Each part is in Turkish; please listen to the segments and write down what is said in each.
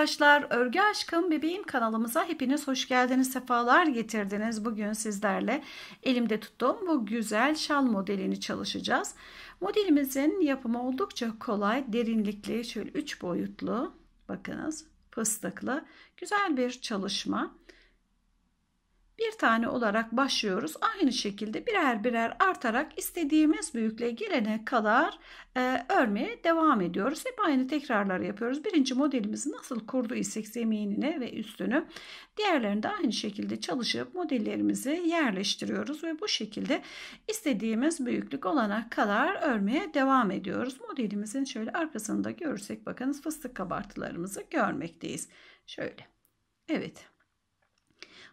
arkadaşlar, Örgü Aşkım Bebeğim kanalımıza hepiniz hoş geldiniz, sefalar getirdiniz. Bugün sizlerle elimde tuttuğum bu güzel şal modelini çalışacağız. Modelimizin yapımı oldukça kolay, derinlikli, şöyle 3 boyutlu, bakınız fıstıklı, güzel bir çalışma bir tane olarak başlıyoruz. Aynı şekilde birer birer artarak istediğimiz büyüklüğe gelene kadar e, örmeye devam ediyoruz. Hep aynı tekrarlar yapıyoruz. Birinci modelimizi nasıl kurduysak zeminini ve üstünü diğerlerinde aynı şekilde çalışıp modellerimizi yerleştiriyoruz ve bu şekilde istediğimiz büyüklük olana kadar örmeye devam ediyoruz. Modelimizin şöyle arkasında görürsek bakınız fıstık kabartılarımızı görmekteyiz. Şöyle. Evet.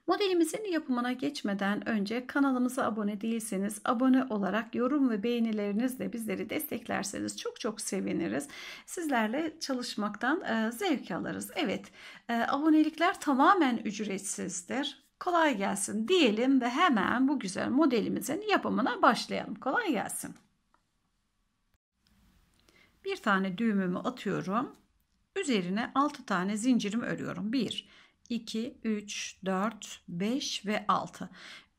Modelimizin yapımına geçmeden önce kanalımıza abone değilseniz abone olarak yorum ve beğenilerinizle bizleri desteklerseniz çok çok seviniriz. Sizlerle çalışmaktan e, zevk alırız. Evet e, abonelikler tamamen ücretsizdir. Kolay gelsin diyelim ve hemen bu güzel modelimizin yapımına başlayalım. Kolay gelsin. Bir tane düğümümü atıyorum. Üzerine 6 tane zincirimi örüyorum. 1 2, 3, 4, 5 ve 6.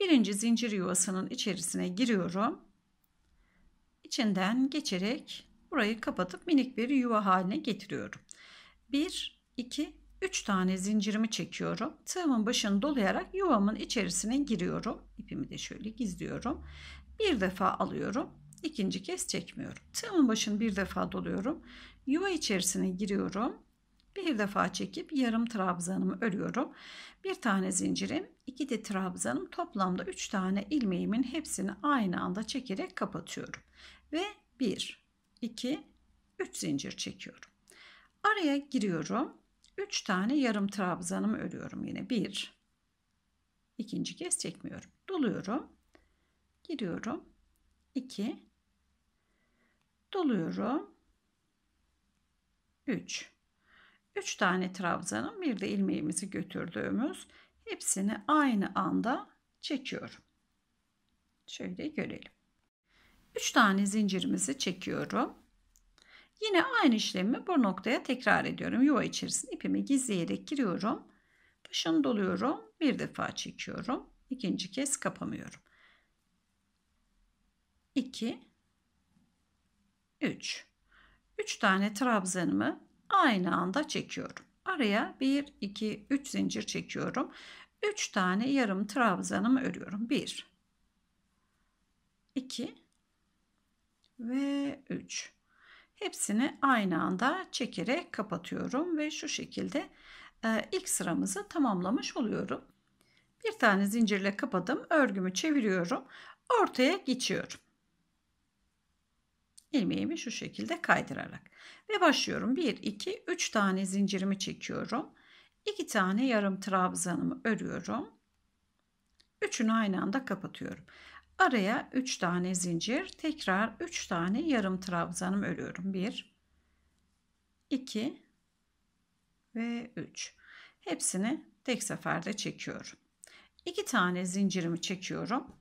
Birinci zincir yuvasının içerisine giriyorum. içinden geçerek burayı kapatıp minik bir yuva haline getiriyorum. 1, 2, 3 tane zincirimi çekiyorum. Tığımın başını dolayarak yuvamın içerisine giriyorum. ipimi de şöyle gizliyorum. Bir defa alıyorum. ikinci kez çekmiyorum. Tığımın başını bir defa doluyorum. Yuva içerisine giriyorum. Bir defa çekip yarım trabzanımı örüyorum. Bir tane zincirim, iki de trabzanım toplamda üç tane ilmeğimin hepsini aynı anda çekerek kapatıyorum. Ve bir, iki, üç zincir çekiyorum. Araya giriyorum. Üç tane yarım trabzanımı örüyorum yine. Bir, ikinci kez çekmiyorum. Doluyorum. Giriyorum. 2 doluyorum. 3 3 tane trabzanın bir de ilmeğimizi götürdüğümüz hepsini aynı anda çekiyorum. Şöyle görelim. 3 tane zincirimizi çekiyorum. Yine aynı işlemi bu noktaya tekrar ediyorum. Yuva içerisinde ipimi gizleyerek giriyorum. Başını doluyorum. Bir defa çekiyorum. İkinci kez kapamıyorum. 2 3 3 tane trabzanımı aynı anda çekiyorum. Araya 1, 2, 3 zincir çekiyorum. 3 tane yarım trabzanımı örüyorum. 1, 2 ve 3. Hepsini aynı anda çekerek kapatıyorum ve şu şekilde e, ilk sıramızı tamamlamış oluyorum. Bir tane zincirle kapadım. Örgümü çeviriyorum. Ortaya geçiyorum ilmeğimi şu şekilde kaydırarak ve başlıyorum 1 2 3 tane zincirimi çekiyorum 2 tane yarım trabzanımı örüyorum üçünü aynı anda kapatıyorum araya 3 tane zincir tekrar 3 tane yarım trabzanımı örüyorum 1 2 ve 3 hepsini tek seferde çekiyorum 2 tane zincirimi çekiyorum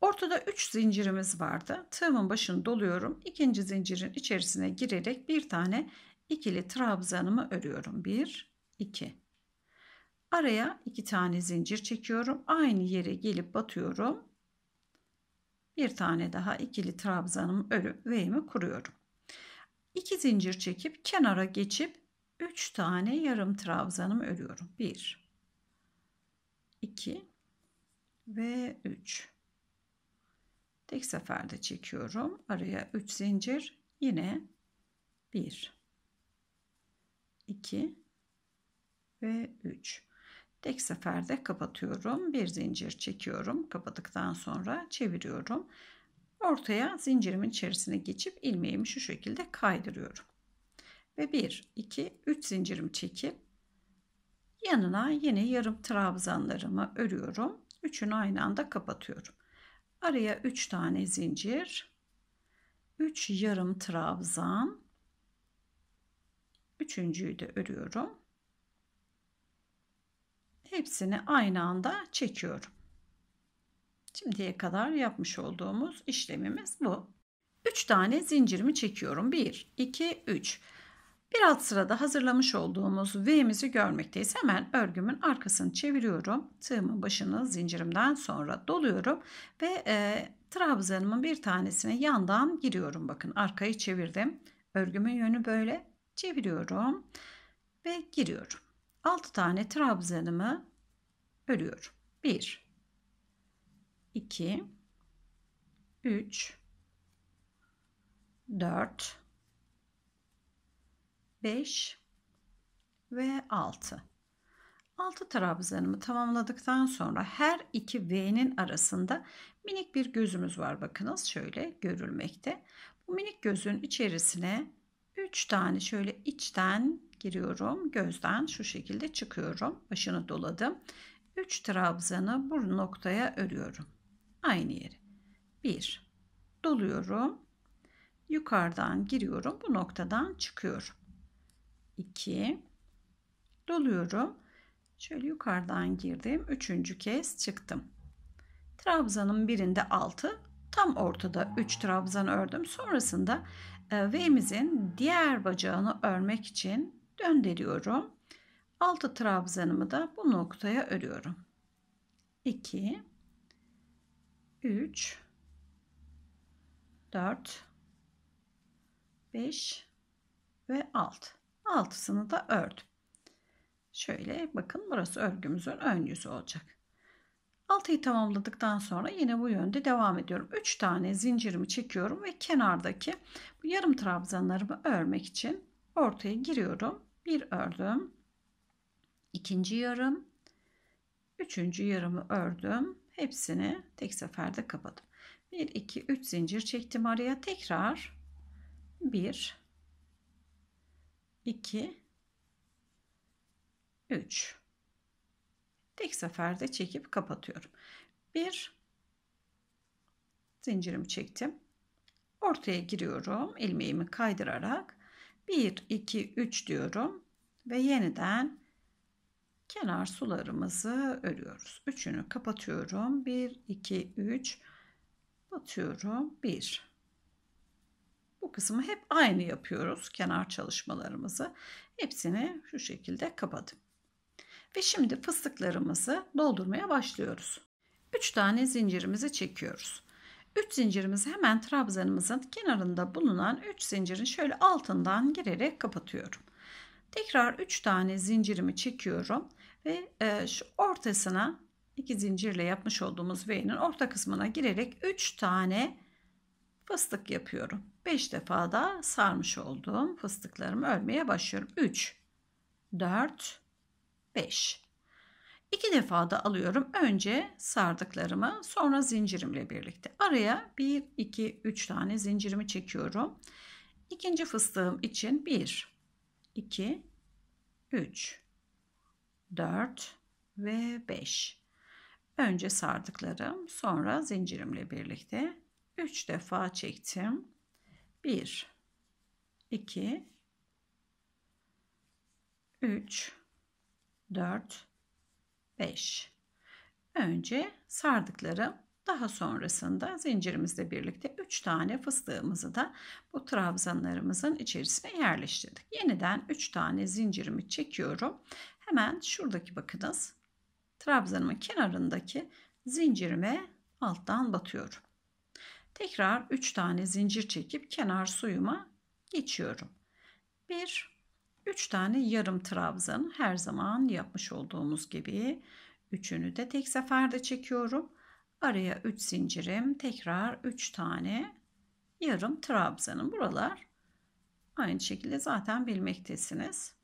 Ortada 3 zincirimiz vardı. Tığımın başını doluyorum. İkinci zincirin içerisine girerek bir tane ikili trabzanımı örüyorum. 1 2 Araya 2 tane zincir çekiyorum. Aynı yere gelip batıyorum. Bir tane daha ikili trabzanımı örüp V'mi kuruyorum. 2 zincir çekip kenara geçip 3 tane yarım trabzanımı örüyorum. 1 2 ve 3 Tek seferde çekiyorum. Araya 3 zincir. Yine 1 2 ve 3. Tek seferde kapatıyorum. Bir zincir çekiyorum. Kapadıktan sonra çeviriyorum. Ortaya zincirimin içerisine geçip ilmeğimi şu şekilde kaydırıyorum. Ve 1 2 3 zincirimi çekip yanına yine yarım trabzanlarımı örüyorum. Üçünü aynı anda kapatıyorum. Araya 3 tane zincir. 3 yarım trabzan. Üçüncüyü de örüyorum. Hepsini aynı anda çekiyorum. Şimdiye kadar yapmış olduğumuz işlemimiz bu. 3 tane zincirimi çekiyorum. 1, 2, 3. Bir alt sırada hazırlamış olduğumuz V'mizi görmekteyiz. Hemen örgümün arkasını çeviriyorum. Tığımın başını zincirimden sonra doluyorum ve e, trabzanımın bir tanesine yandan giriyorum. Bakın arkayı çevirdim. Örgümün yönü böyle çeviriyorum ve giriyorum. 6 tane trabzanımı örüyorum. 1 2 3 4 5 ve 6. 6 trabzanımı tamamladıktan sonra her iki V'nin arasında minik bir gözümüz var bakınız şöyle görülmekte. Bu minik gözün içerisine 3 tane şöyle içten giriyorum. Gözden şu şekilde çıkıyorum. Başını doladım. 3 trabzanı bu noktaya örüyorum. Aynı yeri. 1 doluyorum. Yukarıdan giriyorum. Bu noktadan çıkıyorum. 2 doluyorum. Şöyle yukarıdan girdim. Üçüncü kez çıktım. Trabzanın birinde 6 tam ortada 3 trabzan ördüm. Sonrasında e, V'mizin diğer bacağını örmek için döndürüyorum. 6 trabzanımı da bu noktaya örüyorum. 2 3 4 5 ve 6 altısını da ördüm. Şöyle bakın burası örgümüzün ön yüzü olacak. Altıyı tamamladıktan sonra yine bu yönde devam ediyorum. 3 tane zincirimi çekiyorum ve kenardaki bu yarım trabzanlarımı örmek için ortaya giriyorum. Bir ördüm. ikinci yarım. Üçüncü yarımı ördüm. Hepsini tek seferde kapadım. 1 2 3 zincir çektim araya. Tekrar 1 2 3 tek seferde çekip kapatıyorum. 1 zincirimi çektim. Ortaya giriyorum. ilmeğimi kaydırarak 1 2 3 diyorum ve yeniden kenar sularımızı örüyoruz. Üçünü kapatıyorum. 1 2 3 batıyorum. 1 bu kısmı hep aynı yapıyoruz kenar çalışmalarımızı. Hepsini şu şekilde kapadım. Ve şimdi fıstıklarımızı doldurmaya başlıyoruz. 3 tane zincirimizi çekiyoruz. 3 zincirimizi hemen trabzanımızın kenarında bulunan 3 zincirin şöyle altından girerek kapatıyorum. Tekrar 3 tane zincirimi çekiyorum ve e, şu ortasına iki zincirle yapmış olduğumuz V'nin orta kısmına girerek 3 tane fıstık yapıyorum. 5 defa da sarmış olduğum fıstıklarımı örmeye başlıyorum. 3, 4, 5. 2 defa da alıyorum. Önce sardıklarımı sonra zincirimle birlikte. Araya 1, 2, 3 tane zincirimi çekiyorum. İkinci fıstığım için 1, 2, 3, 4 ve 5. Önce sardıklarım sonra zincirimle birlikte 3 defa çektim. 1 2 3 4 5 Önce sardıkları daha sonrasında zincirimizle birlikte 3 tane fıstığımızı da bu trabzanlarımızın içerisine yerleştirdik. Yeniden 3 tane zincirimi çekiyorum. Hemen şuradaki bakınız trabzanımın kenarındaki zincirime alttan batıyorum. Tekrar 3 tane zincir çekip kenar suyuma geçiyorum. 1 3 tane yarım trabzan her zaman yapmış olduğumuz gibi üçünü de tek seferde çekiyorum. Araya 3 zincirim, tekrar 3 tane yarım trabzanım. Buralar aynı şekilde zaten bilmektesiniz.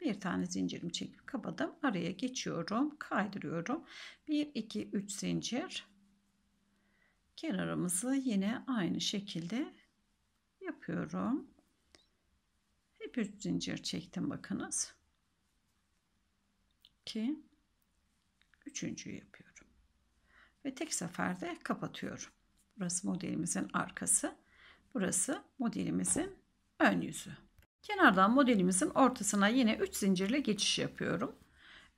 Bir tane zincirimi çekip kapadım. Araya geçiyorum, kaydırıyorum. 1 2 3 zincir kenarımızı yine aynı şekilde yapıyorum. Hep 3 zincir çektim bakınız. 2 üçüncüyü yapıyorum. Ve tek seferde kapatıyorum. Burası modelimizin arkası. Burası modelimizin ön yüzü. Kenardan modelimizin ortasına yine 3 zincirle geçiş yapıyorum.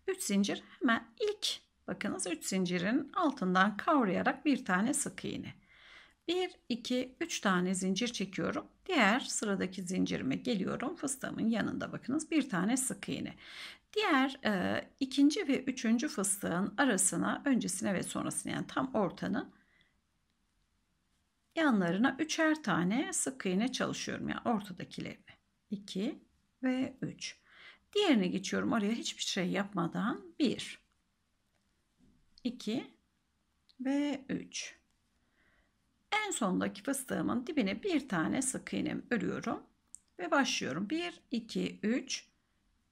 3 zincir hemen ilk Bakınız 3 zincirin altından kavrayarak bir tane sık iğne. 1, 2, 3 tane zincir çekiyorum. Diğer sıradaki zincirime geliyorum. Fıstığımın yanında bakınız bir tane sık iğne. Diğer e, ikinci ve üçüncü fıstığın arasına öncesine ve sonrasına yani tam ortanın yanlarına üçer tane sık iğne çalışıyorum. Yani ortadakilerini. 2 ve 3. Diğerine geçiyorum oraya hiçbir şey yapmadan 1 2 ve 3. En sondaki fıstığımın dibine bir tane sık iğnem örüyorum ve başlıyorum. 1 2 3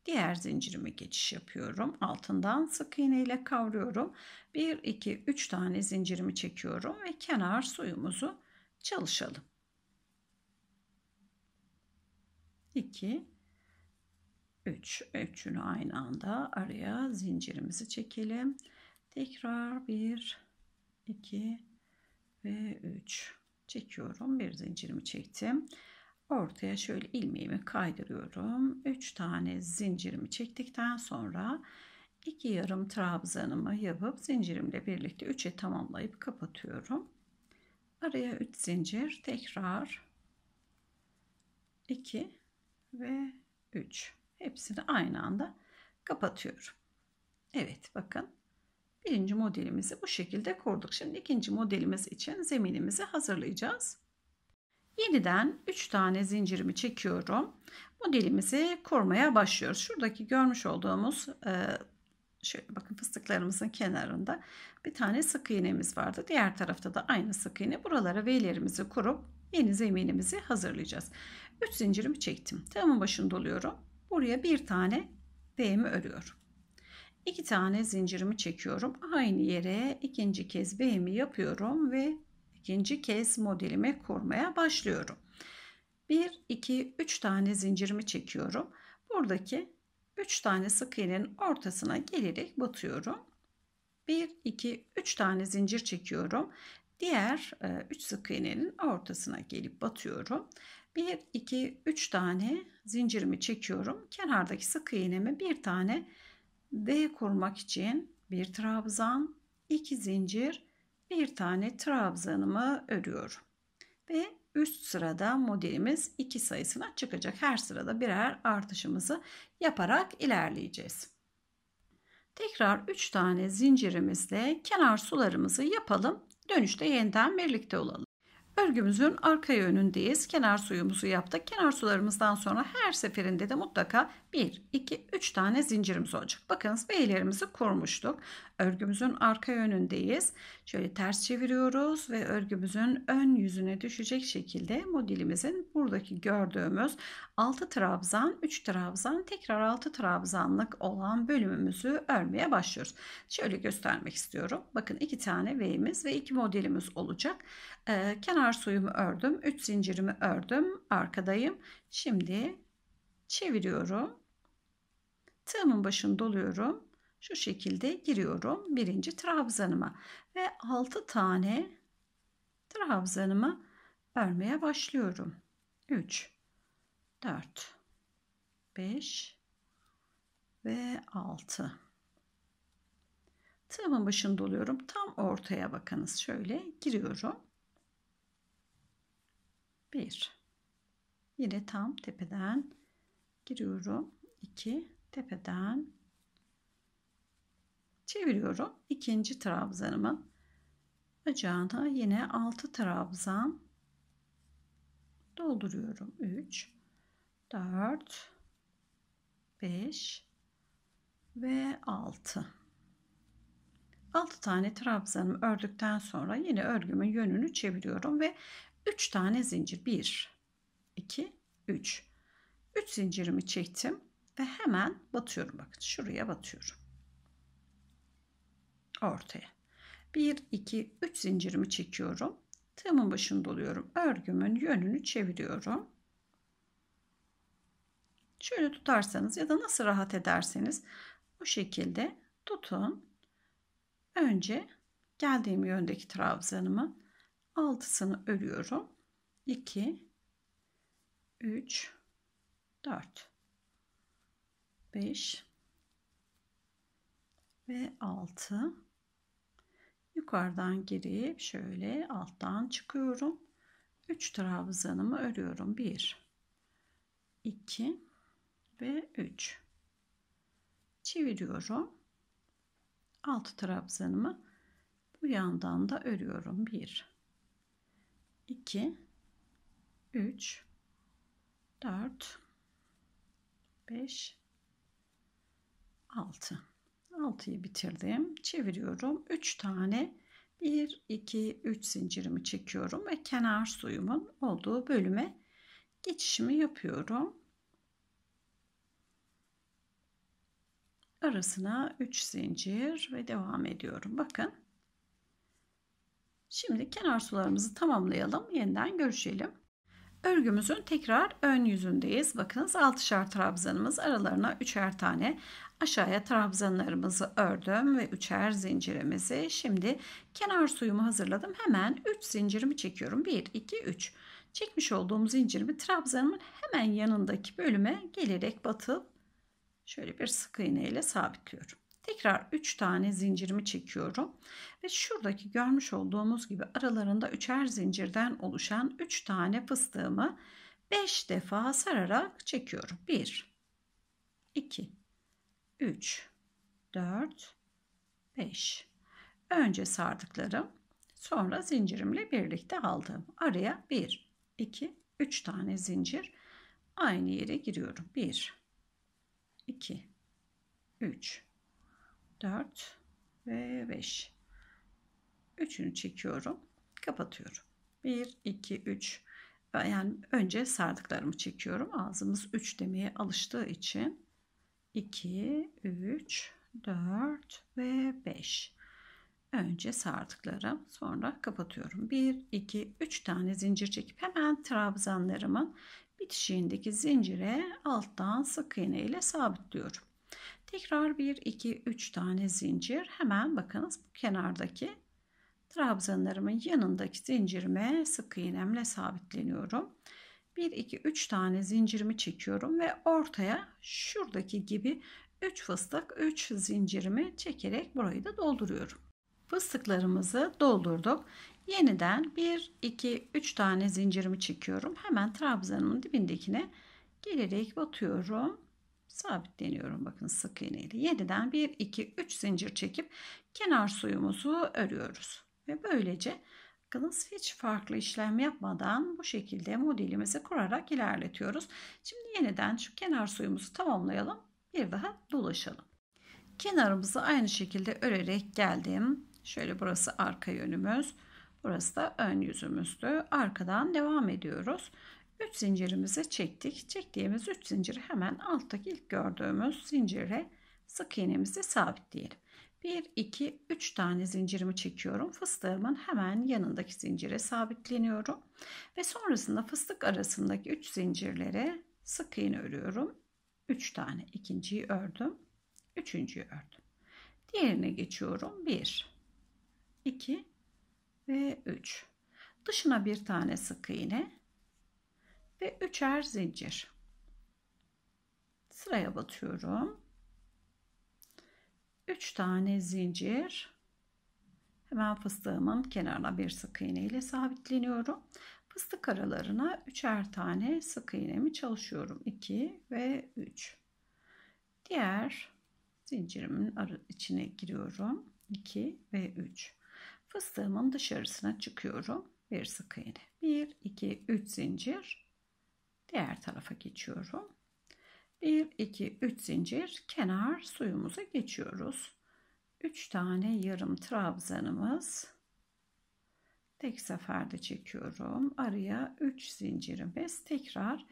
diğer zincirime geçiş yapıyorum. Altından sık iğne ile kavruyorum. 1 2 3 tane zincirimi çekiyorum ve kenar suyumuzu çalışalım. 2 3 üçünü aynı anda araya zincirimizi çekelim tekrar 1 2 ve 3 çekiyorum bir zincirimi çektim ortaya şöyle ilmeğimi kaydırıyorum 3 tane zincirimi çektikten sonra iki yarım trabzanımı yapıp zincirimle birlikte 3'e tamamlayıp kapatıyorum araya 3 zincir tekrar 2 ve 3 hepsini aynı anda kapatıyorum Evet bakın Birinci modelimizi bu şekilde kurduk. Şimdi ikinci modelimiz için zeminimizi hazırlayacağız. Yeniden 3 tane zincirimi çekiyorum. Modelimizi kurmaya başlıyoruz. Şuradaki görmüş olduğumuz e, şöyle bakın fıstıklarımızın kenarında bir tane sık iğnemiz vardı. Diğer tarafta da aynı sık iğne. Buralara V'lerimizi kurup yeni zeminimizi hazırlayacağız. 3 zincirimi çektim. Tığımın başını doluyorum. Buraya bir tane V'mi örüyorum. 2 tane zincirimi çekiyorum. Aynı yere ikinci kez B'mi yapıyorum ve ikinci kez modelimi kurmaya başlıyorum. 1 2 3 tane zincirimi çekiyorum. Buradaki 3 tane sık iğnenin ortasına gelerek batıyorum. 1 2 3 tane zincir çekiyorum. Diğer 3 e, sık iğnenin ortasına gelip batıyorum. 1 2 3 tane zincirimi çekiyorum. Kenardaki sık iğnemi bir tane D kurmak için bir trabzan, iki zincir, bir tane trabzanımı örüyorum. Ve üst sırada modelimiz 2 sayısına çıkacak. Her sırada birer artışımızı yaparak ilerleyeceğiz. Tekrar 3 tane zincirimizle kenar sularımızı yapalım. Dönüşte yeniden birlikte olalım. Örgümüzün arka yönündeyiz. Kenar suyumuzu yaptık. Kenar sularımızdan sonra her seferinde de mutlaka 1, 2, 3 tane zincirimiz olacak. Bakınız V'lerimizi kurmuştuk. Örgümüzün arka yönündeyiz. Şöyle ters çeviriyoruz ve örgümüzün ön yüzüne düşecek şekilde modelimizin buradaki gördüğümüz 6 trabzan, 3 trabzan, tekrar 6 trabzanlık olan bölümümüzü örmeye başlıyoruz. Şöyle göstermek istiyorum. Bakın 2 tane V'miz ve 2 modelimiz olacak. Ee, kenar suyumu ördüm. 3 zincirimi ördüm. Arkadayım. Şimdi çeviriyorum. Tığımın başını doluyorum. Şu şekilde giriyorum birinci trabzanıma ve 6 tane trabzanımı örmeye başlıyorum. 3 4 5 ve 6 tığımın başını doluyorum tam ortaya bakınız şöyle giriyorum 1 yine tam tepeden giriyorum 2 tepeden çeviriyorum ikinci trabzanımın bacağına yine 6 trabzan dolduruyorum 3 4 5 ve 6 6 tane trabzanımı ördükten sonra yine örgümün yönünü çeviriyorum ve 3 tane zincir 1 2 3 3 zincirimi çektim ve hemen batıyorum bakın şuraya batıyorum. Ortaya. 1 2 3 zincirimi çekiyorum. Tığımın başını doluyorum. Örgümün yönünü çeviriyorum. Şöyle tutarsanız ya da nasıl rahat ederseniz bu şekilde tutun. Önce geldiğim yöndeki trabzanımı altısını örüyorum. 2 3 4 5 ve 6 yukarıdan girip şöyle alttan çıkıyorum 3 trabzanımı örüyorum 1 2 ve 3 çeviriyorum 6 trabzanımı bu yandan da örüyorum 1 2 3 4 5 6 6'yı bitirdim çeviriyorum 3 tane 1 2 3 zincirimi çekiyorum ve kenar suyumun olduğu bölüme geçişimi yapıyorum arasına 3 zincir ve devam ediyorum bakın şimdi kenar sularımızı tamamlayalım yeniden görüşelim Örgümüzün tekrar ön yüzündeyiz. Bakınız 6'şar trabzanımız aralarına 3'er tane aşağıya trabzanlarımızı ördüm ve 3'er zincirimizi. Şimdi kenar suyumu hazırladım. Hemen 3 zincirimi çekiyorum. 1, 2, 3. Çekmiş olduğum zincirimi trabzanımın hemen yanındaki bölüme gelerek batıp şöyle bir sık iğne ile sabitliyorum. Tekrar 3 tane zincirimi çekiyorum. Ve şuradaki görmüş olduğumuz gibi aralarında üçer zincirden oluşan 3 tane fıstığımı 5 defa sararak çekiyorum. 1, 2, 3, 4, 5. Önce sardıklarım sonra zincirimle birlikte aldığım araya 1, 2, 3 tane zincir aynı yere giriyorum. 1, 2, 3, 4 ve 5. Üçünü çekiyorum. Kapatıyorum. 1, 2, 3. Yani önce sardıklarımı çekiyorum. Ağzımız 3 demeye alıştığı için 2, 3, 4 ve 5. Önce sardıklarım sonra kapatıyorum. 1, 2, 3 tane zincir çekip hemen trabzanlarımın bitişiğindeki zincire alttan sık iğne ile sabitliyorum. Tekrar 1, 2, 3 tane zincir. Hemen bakınız bu kenardaki trabzanlarımın yanındaki zincirime sık iğnemle sabitleniyorum. 1, 2, 3 tane zincirimi çekiyorum ve ortaya şuradaki gibi 3 fıstık 3 zincirimi çekerek burayı da dolduruyorum. Fıstıklarımızı doldurduk. Yeniden 1, 2, 3 tane zincirimi çekiyorum. Hemen trabzanımın dibindekine gelerek batıyorum sabitleniyorum bakın sık iğne ile. Yeniden 1 2 3 zincir çekip kenar suyumuzu örüyoruz. Ve böylece bakınız hiç farklı işlem yapmadan bu şekilde modelimizi kurarak ilerletiyoruz. Şimdi yeniden şu kenar suyumuzu tamamlayalım. Bir daha dolaşalım. Kenarımızı aynı şekilde örerek geldim. Şöyle burası arka yönümüz. Burası da ön yüzümüzdü. Arkadan devam ediyoruz. 3 zincirimizi çektik. Çektiğimiz 3 zinciri hemen alttaki ilk gördüğümüz zincire sık iğnemizi sabitleyelim. 1, 2, 3 tane zincirimi çekiyorum. Fıstığımın hemen yanındaki zincire sabitleniyorum. Ve sonrasında fıstık arasındaki 3 zincirlere sık iğne örüyorum. 3 tane ikinciyi ördüm. Üçüncüyü ördüm. Diğerine geçiyorum. 1, 2 ve 3. Dışına bir tane sık iğne ve üçer zincir. Sıraya batıyorum. 3 tane zincir. Hemen fıstığımın kenarına bir sık iğne ile sabitleniyorum. Fıstık aralarına üçer tane sık iğnemi çalışıyorum. 2 ve 3. Diğer zincirimin içine giriyorum. 2 ve 3. Fıstığımın dışarısına çıkıyorum. Bir sık iğne. 1, 2, 3 zincir Diğer tarafa geçiyorum. 1, 2, 3 zincir kenar suyumuza geçiyoruz. 3 tane yarım trabzanımız tek seferde çekiyorum. Araya 3 zincirimiz tekrar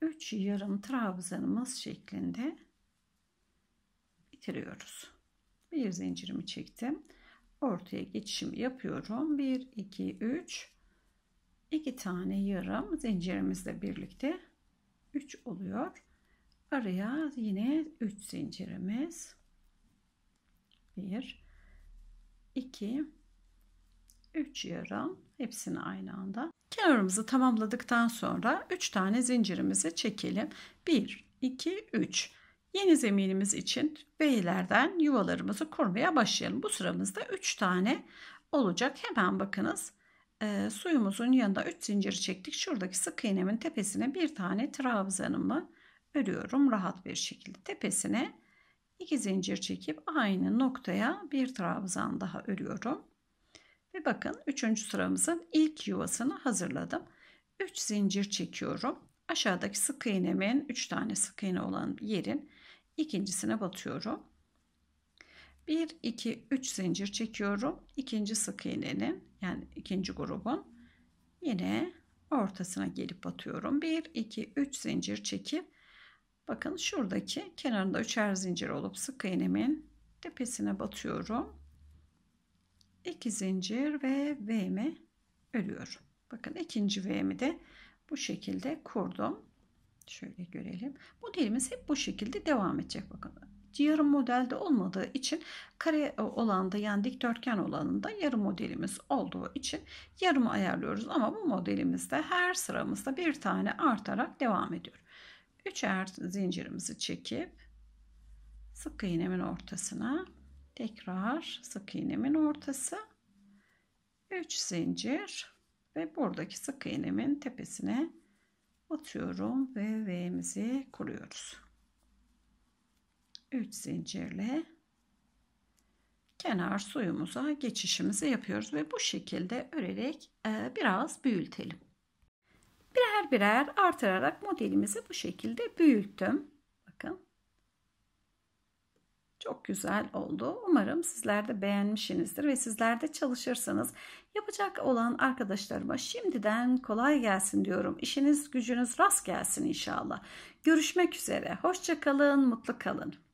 3 yarım trabzanımız şeklinde bitiriyoruz. Bir zincirimi çektim. Ortaya geçişimi yapıyorum. 1, 2, 3 2 tane yarım zincirimizle birlikte 3 oluyor. Araya yine 3 zincirimiz. 1 2 3 yarım hepsini aynı anda. Kenarımızı tamamladıktan sonra 3 tane zincirimizi çekelim. 1 2 3 Yeni zeminimiz için B'lerden yuvalarımızı kurmaya başlayalım. Bu sıramızda 3 tane olacak. Hemen bakınız e, suyumuzun yanında 3 zincir çektik. Şuradaki sık iğnemin tepesine bir tane trabzanımı örüyorum rahat bir şekilde. Tepesine 2 zincir çekip aynı noktaya bir trabzan daha örüyorum. Ve bakın 3. sıramızın ilk yuvasını hazırladım. 3 zincir çekiyorum. Aşağıdaki sık iğnemin 3 tane sık iğne olan yerin ikincisine batıyorum. 1 2 3 zincir çekiyorum. İkinci sık iğnenin yani ikinci grubun yine ortasına gelip batıyorum. 1 2 3 zincir çekip bakın şuradaki kenarında üçer zincir olup sık iğnemin tepesine batıyorum. 2 zincir ve V'mi örüyorum. Bakın ikinci V'mi de bu şekilde kurdum. Şöyle görelim. Modelimiz hep bu şekilde devam edecek. Bakın yarım modelde olmadığı için kare e, olanda yani dikdörtgen olanında yarım modelimiz olduğu için yarımı ayarlıyoruz. Ama bu modelimizde her sıramızda bir tane artarak devam ediyor. Üçer zincirimizi çekip sık iğnemin ortasına tekrar sık iğnemin ortası 3 zincir ve buradaki sık iğnemin tepesine atıyorum ve V'mizi kuruyoruz. 3 zincirle kenar suyumuza geçişimizi yapıyoruz ve bu şekilde örerek e, biraz büyütelim. Birer birer artırarak modelimizi bu şekilde büyüttüm. Bakın. Çok güzel oldu. Umarım sizler de beğenmişsinizdir ve sizler de çalışırsanız yapacak olan arkadaşlarıma şimdiden kolay gelsin diyorum. İşiniz gücünüz rast gelsin inşallah. Görüşmek üzere. Hoşçakalın, mutlu kalın.